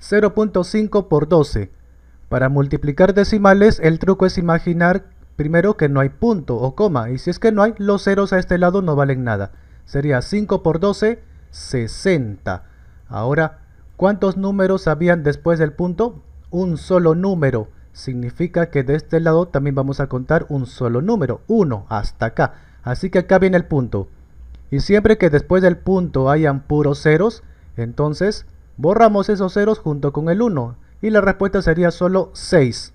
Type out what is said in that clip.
0.5 por 12. Para multiplicar decimales, el truco es imaginar primero que no hay punto o coma, y si es que no hay, los ceros a este lado no valen nada. Sería 5 por 12, 60. Ahora, ¿cuántos números habían después del punto? Un solo número. Significa que de este lado también vamos a contar un solo número, 1, hasta acá. Así que acá viene el punto. Y siempre que después del punto hayan puros ceros, entonces Borramos esos ceros junto con el 1 y la respuesta sería solo 6.